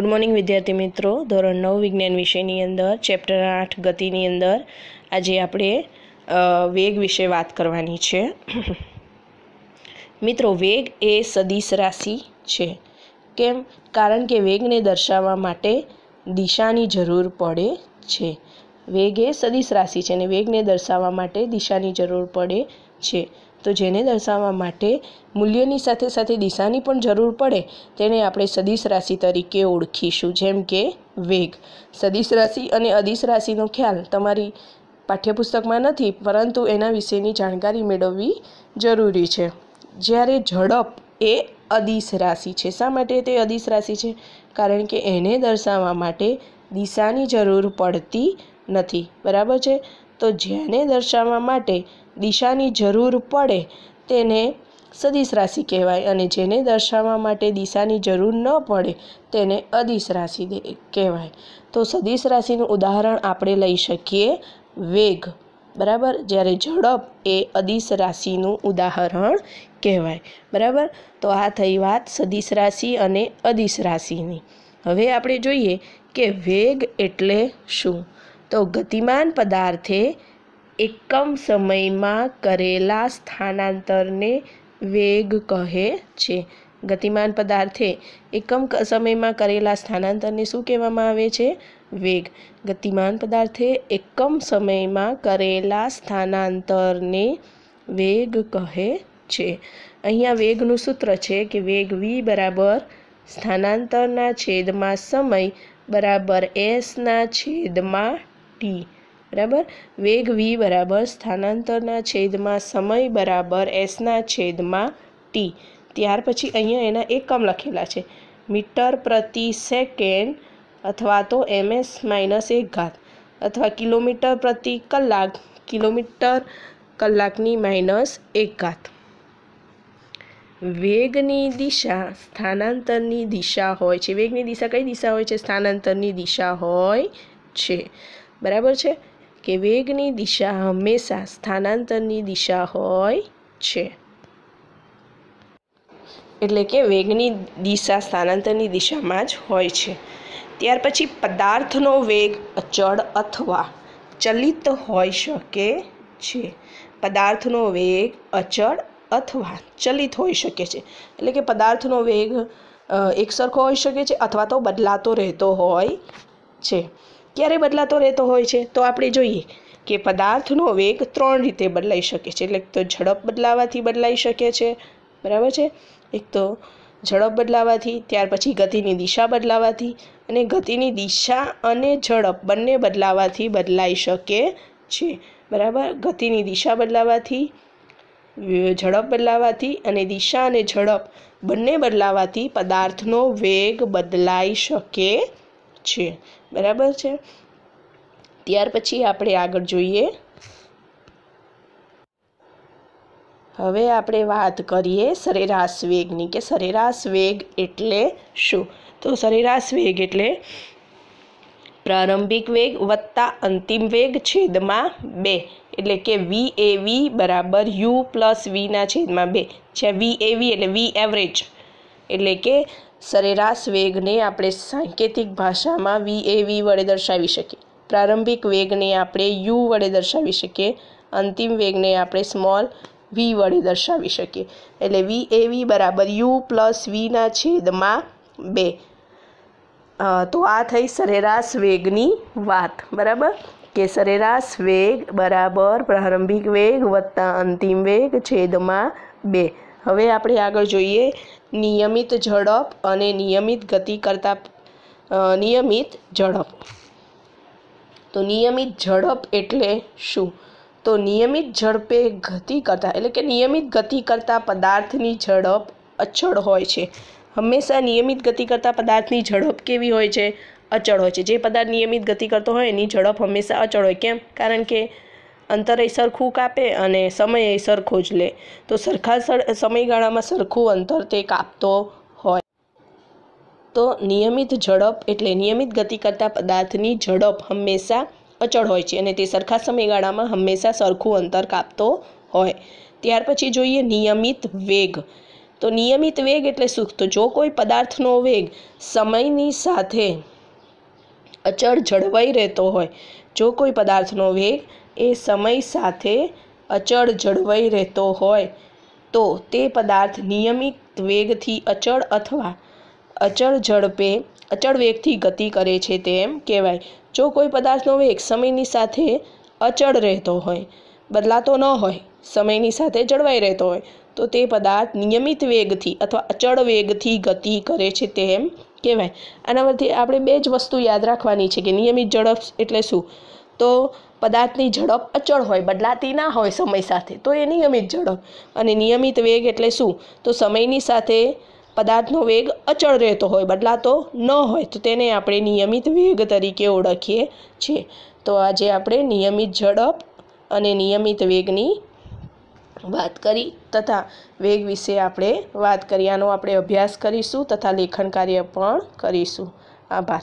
good morning વિદ્યાર્થી મિત્રો ધોરણ નવ વિજ્ઞાન વિષયની અંદર ચેપ્ટર આઠ ગતિની અંદર આજે આપણે વેગ વિશે વાત કરવાની છે મિત્રો વેગ એ સદિશ રાશિ છે કેમ કારણ કે વેગને દર્શાવવા માટે દિશાની જરૂર પડે છે વેગ એ સદિશ રાશિ છે અને વેગને દર્શાવવા માટે દિશાની જરૂર પડે છે તો જેને દર્શાવવા માટે મૂલ્યની સાથે સાથે દિશાની પણ જરૂર પડે તેને આપણે સદિશ રાશિ તરીકે ઓળખીશું જેમ કે વેગ સદિશ રાશિ અને અદિશ રાશિનો ખ્યાલ તમારી પાઠ્યપુસ્તકમાં નથી પરંતુ એના વિશેની જાણકારી મેળવવી જરૂરી છે જ્યારે ઝડપ એ અદિશ રાશિ છે શા માટે તે અદિશ રાશિ છે કારણ કે એને દર્શાવવા માટે દિશાની જરૂર પડતી નથી બરાબર છે તો જેને દર્શાવવા માટે દિશાની જરૂર પડે તેને સદિશ રાશિ કહેવાય અને જેને દર્શાવવા માટે દિશાની જરૂર ન પડે તેને અદિશ રાશિ કહેવાય તો સદિશ રાશિનું ઉદાહરણ આપણે લઈ શકીએ વેગ બરાબર જ્યારે ઝડપ એ અદિશ રાશિનું ઉદાહરણ કહેવાય બરાબર તો આ થઈ વાત સદિશ રાશિ અને અદિશ રાશિની હવે આપણે જોઈએ કે વેગ એટલે શું તો ગતિમાન પદાર્થે એકમ સમયમાં કરેલા સ્થાનાંતરને વેગ કહે છે ગતિમાન પદાર્થે એકમ સમયમાં કરેલા સ્થાનાંતરને શું કહેવામાં આવે છે વેગ ગતિમાન પદાર્થે એકમ સમયમાં કરેલા સ્થાનાંતરને વેગ કહે છે અહીંયા વેગનું સૂત્ર છે કે વેગ વી બરાબર સ્થાનાંતરના છેદમાં સમય બરાબર એસના છેદમાં ટી બરાબર વેગ વી બરાબર સ્થાનાંતરના છેદમાં સમય બરાબર એસના છેદમાં ટી ત્યાર પછી અહીંયા એના એકમ લખેલા છે મીટર પ્રતિ સેકન્ડ અથવા તો એમએસ માઇનસ એક ઘાત અથવા કિલોમીટર પ્રતિ કલાક કિલોમીટર કલાકની માઇનસ એક ઘાત વેગની દિશા સ્થાનાંતરની દિશા હોય છે વેગની દિશા કઈ દિશા હોય છે સ્થાનાંતરની દિશા હોય છે બરાબર છે કે વેગની દિશા હંમેશા સ્થાનાંતરની દિશા હોય છે એટલે કે વેગની દિશા સ્થાનાંતરની દિશામાં જ હોય છે ત્યાર પછી પદાર્થનો વેગ અચળ અથવા ચલિત હોઈ શકે છે પદાર્થનો વેગ અચળ અથવા ચલિત હોઈ શકે છે એટલે કે પદાર્થનો વેગ એકસરખો હોઈ શકે છે અથવા તો બદલાતો રહેતો હોય છે ક્યારે બદલાતો રહેતો હોય છે તો આપણે જોઈએ કે પદાર્થનો વેગ ત્રણ રીતે બદલાઈ શકે છે એટલે એક તો ઝડપ બદલાવાથી બદલાઈ શકે છે બરાબર છે એક તો ઝડપ બદલાવાથી ત્યાર પછી ગતિની દિશા બદલાવાથી અને ગતિની દિશા અને ઝડપ બંને બદલાવાથી બદલાઈ શકે છે બરાબર ગતિની દિશા બદલાવાથી ઝડપ બદલાવાથી અને દિશા અને ઝડપ બંને બદલાવાથી પદાર્થનો વેગ બદલાઈ શકે છીએ બરાબર છે ત્યાર પછી આપણે આગળ જોઈએ હવે આપણે વાત કરીએ સરેરાશ વેગની કે સરેરાશ વેગ એટલે શું તો સરેરાશ વેગ એટલે પ્રારંભિક વેગ વત્તા અંતિમ વેગ છેદમાં બે એટલે કે વી એ વી બરાબર યુ પ્લસ વીના છેદમાં બે જ્યાં વી એ વી એટલે વી એવરેજ એટલે કે સરેરાશ વેગને આપણે સાંકેતિક ભાષામાં વી એ વી વડે દર્શાવી શકીએ પ્રારંભિક વેગને આપણે યુ વડે દર્શાવી શકીએ અંતિમ વેગને આપણે સ્મોલ વી વડે દર્શાવી શકીએ એટલે વી એ વી બરાબર યુ પ્લસ વીના છેદમાં બે તો આ થઈ સરેરાશ વેગની વાત બરાબર કે સરેરાશ વેગ બરાબર પ્રારંભિક વેગ વત્તા અંતિમ વેગ છેદમાં બે હવે આપણે આગળ જોઈએ નિયમિત ઝડપ અને નિયમિત ગતિ કરતાં નિયમિત ઝડપ તો નિયમિત ઝડપ એટલે શું તો નિયમિત ઝડપે ગતિ કરતાં એટલે કે નિયમિત ગતિ કરતાં પદાર્થની ઝડપ અચળ હોય છે હંમેશા નિયમિત ગતિ કરતાં પદાર્થની ઝડપ કેવી હોય છે અચળ હોય છે જે પદાર્થ નિયમિત ગતિ કરતો હોય એની ઝડપ હંમેશા અચળ હોય કેમ કારણ કે અંતરે સરખું કાપે અને સમયે સરખો જ લે તો સરખા સમયગાળામાં સરખું અંતર તે કાપતો હોય તો નિયમિત ઝડપ એટલે નિયમિત ગતિ કરતા પદાર્થની ઝડપ હંમેશા અચળ હોય છે અને તે સરખા સમયગાળામાં હંમેશા સરખું અંતર કાપતો હોય ત્યાર પછી જોઈએ નિયમિત વેગ તો નિયમિત વેગ એટલે સુખ તો જો કોઈ પદાર્થનો વેગ સમયની સાથે અચળ જળવાઈ રહેતો હોય જો કોઈ પદાર્થનો વેગ એ સમય સાથે અચળ જળવાઈ રહેતો હોય તો તે પદાર્થ નિયમિત વેગથી અચળ અથવા અચળ ઝડપે અચળ વેગથી ગતિ કરે છે તેમ કહેવાય જો કોઈ પદાર્થનો વેગ સમયની સાથે અચળ રહેતો હોય બદલાતો ન હોય સમયની સાથે જળવાઈ રહેતો હોય તો તે પદાર્થ નિયમિત વેગથી અથવા અચળ વેગથી ગતિ કરે છે તેમ કહેવાય આના પરથી આપણે બે જ વસ્તુ યાદ રાખવાની છે કે નિયમિત ઝડપ એટલે શું તો પદાર્થની ઝડપ અચળ હોય બદલાતી ના હોય સમય સાથે તો એ નિયમિત ઝડપ અને નિયમિત વેગ એટલે શું તો સમયની સાથે પદાર્થનો વેગ અચળ રહેતો હોય બદલાતો ન હોય તો તેને આપણે નિયમિત વેગ તરીકે ઓળખીએ છીએ તો આજે આપણે નિયમિત ઝડપ અને નિયમિત વેગની વાત કરી તથા વેગ વિશે આપણે વાત કરી આનો આપણે અભ્યાસ કરીશું તથા લેખન કાર્ય પણ કરીશું આભાર